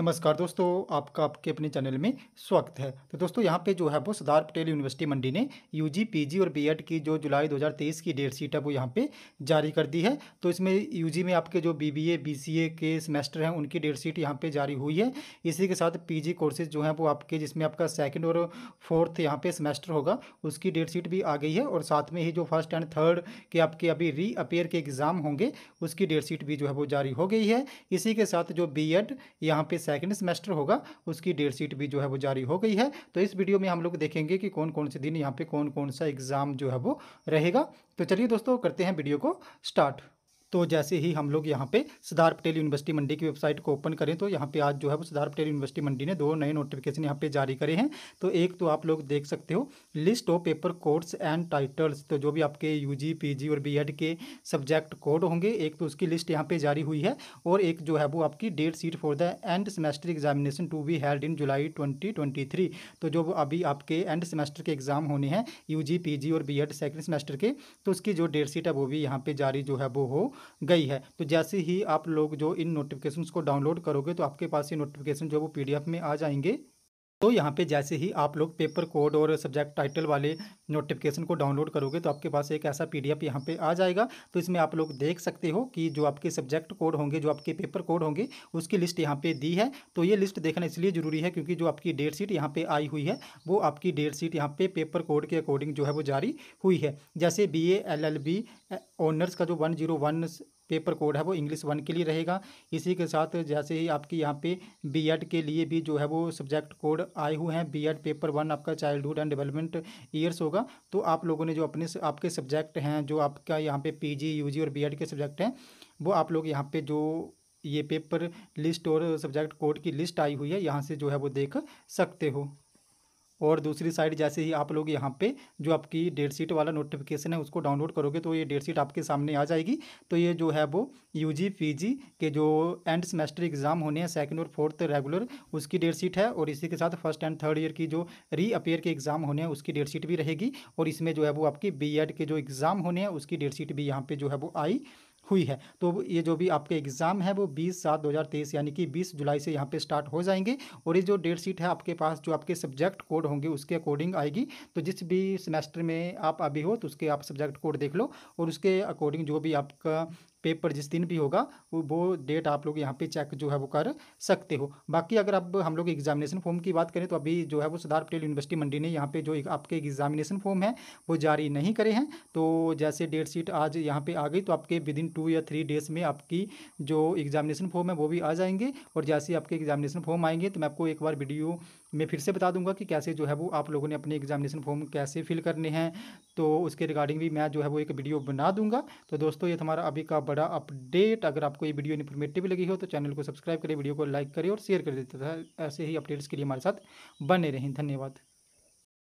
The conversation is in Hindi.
नमस्कार दोस्तों आपका आपके अपने चैनल में स्वागत है तो दोस्तों यहाँ पे जो है वो सरदार पटेल यूनिवर्सिटी मंडी ने यूजी पीजी और बीएड e की जो जुलाई 2023 की डेट शीट है वो यहाँ पे जारी कर दी है तो इसमें यूजी में आपके जो बीबीए बीसीए के सेमेस्टर हैं उनकी डेट शीट यहाँ पर जारी हुई है इसी के साथ पी कोर्सेज जो हैं वो आपके जिसमें आपका सेकेंड और फोर्थ यहाँ पर सेमेस्टर होगा उसकी डेट शीट भी आ गई है और साथ में ही जो फर्स्ट एंड थर्ड के आपके अभी री अपेयर के एग्ज़ाम होंगे उसकी डेट शीट भी जो है वो जारी हो गई है इसी के साथ जो बी एड e यहाँ पे सेकेंड सेमेस्टर होगा उसकी डेट शीट भी जो है वो जारी हो गई है तो इस वीडियो में हम लोग देखेंगे कि कौन कौन से दिन यहाँ पे कौन कौन सा एग्ज़ाम जो है वो रहेगा तो चलिए दोस्तों करते हैं वीडियो को स्टार्ट तो जैसे ही हम लोग यहाँ पे सरदार पटेल यूनिवर्सिटी मंडी की वेबसाइट को ओपन करें तो यहाँ पे आज जो है वो सरदार पटेल यूनिवर्सिटी मंडी ने दो नए नोटिफिकेशन यहाँ पे जारी करे हैं तो एक तो आप लोग देख सकते हो list of paper codes and titles तो जो भी आपके यू जी पी जी और बी एड के सब्जेक्ट कोड होंगे एक तो उसकी लिस्ट यहाँ पर जारी हुई है और एक जो है वो आपकी date sheet for the end semester examination to be held in July twenty twenty three तो जो अभी आपके एंड सेमेस्टर के एग्जाम होने हैं यू जी पी जी और बी एड सेकेंड सेमेस्टर के तो उसकी जो डेट सीट है वो भी यहाँ पर जारी जो है वो हो गई है तो जैसे ही आप लोग जो इन नोटिफिकेशन को डाउनलोड करोगे तो आपके पास ये नोटिफिकेशन जो वो पी में आ जाएंगे तो यहाँ पे जैसे ही आप लोग पेपर कोड और सब्जेक्ट टाइटल वाले नोटिफिकेशन को डाउनलोड करोगे तो आपके पास एक ऐसा पीडीएफ यहाँ पे आ जाएगा तो इसमें आप लोग देख सकते हो कि जो आपके सब्जेक्ट कोड होंगे जो आपके पेपर कोड होंगे उसकी लिस्ट यहाँ पे दी है तो ये लिस्ट देखना इसलिए ज़रूरी है क्योंकि जो आपकी डेट शीट यहाँ पर आई हुई है वो आपकी डेट शीट यहाँ पे पेपर कोड के अकॉर्डिंग जो है वो जारी हुई है जैसे B A L L B honours का जो one zero one paper code है वो इंग्लिश वन के लिए रहेगा इसी के साथ जैसे ही आपकी यहाँ पे बीएड के लिए भी जो है वो सब्जेक्ट कोड आए हुए हैं बीएड पेपर वन आपका चाइल्डहुड एंड डेवलपमेंट ईयर्स होगा तो आप लोगों ने जो अपने आपके सब्जेक्ट हैं जो आपका यहाँ पे पीजी यूजी और बीएड के सब्जेक्ट हैं वो आप लोग यहाँ पे जो ये पेपर लिस्ट और सब्जेक्ट कोड की लिस्ट आई हुई है यहाँ से जो है वो देख सकते हो और दूसरी साइड जैसे ही आप लोग यहाँ पे जो आपकी डेट शीट वाला नोटिफिकेशन है उसको डाउनलोड करोगे तो ये डेट शीट आपके सामने आ जाएगी तो ये जो है वो यूजी पीजी के जो एंड सेमेस्टर एग्ज़ाम होने हैं सेकेंड और फोर्थ रेगुलर उसकी डेट शीट है और इसी के साथ फर्स्ट एंड थर्ड ईयर की जो री अपेयर के एग्ज़ाम होने हैं उसकी डेट शीट भी रहेगी और इसमें जो है वो आपकी बी के जो एग्ज़ाम होने हैं उसकी डेट शीट भी यहाँ पर जो है वो आई हुई है तो ये जो भी आपके एग्ज़ाम है वो बीस सात दो यानी कि बीस जुलाई से यहाँ पे स्टार्ट हो जाएंगे और ये जो डेट शीट है आपके पास जो आपके सब्जेक्ट कोड होंगे उसके अकॉर्डिंग आएगी तो जिस भी सेमेस्टर में आप अभी हो तो उसके आप सब्जेक्ट कोड देख लो और उसके अकॉर्डिंग जो भी आपका पेपर जिस दिन भी होगा वो वो डेट आप लोग यहाँ पे चेक जो है वो कर सकते हो बाकी अगर अब हम लोग एग्जामिनेशन फॉर्म की बात करें तो अभी जो है वो सरदार पटेल यूनिवर्सिटी मंडी ने यहाँ पे जो आपके एग्जामिनेशन फॉर्म है वो जारी नहीं करे हैं तो जैसे डेट शीट आज यहाँ पर आ गई तो आपके विद इन टू या थ्री डेज में आपकी जो एग्जामिनेशन फॉर्म है वो भी आ जाएंगे और जैसे आपके एग्जामिनेशन फॉर्म आएंगे तो मैं आपको एक बार वीडियो मैं फिर से बता दूंगा कि कैसे जो है वो आप लोगों ने अपने एग्जामिनेशन फॉर्म कैसे फिल करने हैं तो उसके रिगार्डिंग भी मैं जो है वो एक वीडियो बना दूंगा तो दोस्तों ये हमारा अभी का बड़ा अपडेट अगर आपको ये वीडियो इन्फॉर्मेटिव लगी हो तो चैनल को सब्सक्राइब करें वीडियो को लाइक करें और शेयर कर देते ऐसे ही अपडेट्स के लिए हमारे साथ बने रहें धन्यवाद